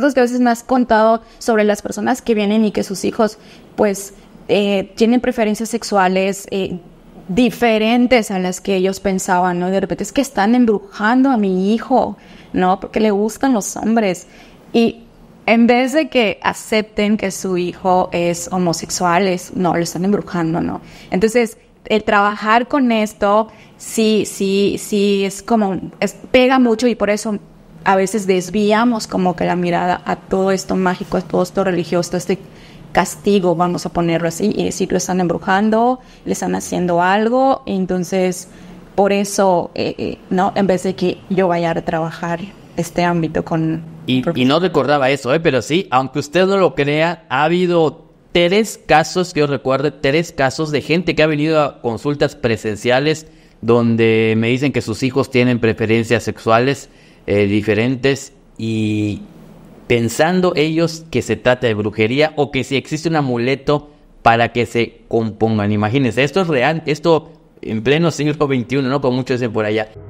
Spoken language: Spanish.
casos que a veces me has contado sobre las personas que vienen y que sus hijos pues eh, tienen preferencias sexuales eh, diferentes a las que ellos pensaban, ¿no? De repente es que están embrujando a mi hijo, ¿no? Porque le gustan los hombres. Y en vez de que acepten que su hijo es homosexual, no, lo están embrujando, ¿no? Entonces, el trabajar con esto sí, sí, sí es como, pega mucho y por eso a veces desviamos como que la mirada a todo esto mágico, a todo esto religioso, a este castigo, vamos a ponerlo así, y decir, lo están embrujando, le están haciendo algo, entonces por eso, eh, eh, ¿no? En vez de que yo vaya a trabajar este ámbito con... Y, no recordaba eso, ¿eh? pero sí, aunque usted no lo crea, ha habido tres casos, que yo recuerde, tres casos de gente que ha venido a consultas presenciales donde me dicen que sus hijos tienen preferencias sexuales eh, diferentes y pensando ellos que se trata de brujería o que si existe un amuleto para que se compongan. Imagínense, esto es real, esto en pleno siglo XXI, ¿no? Como muchos dicen por allá.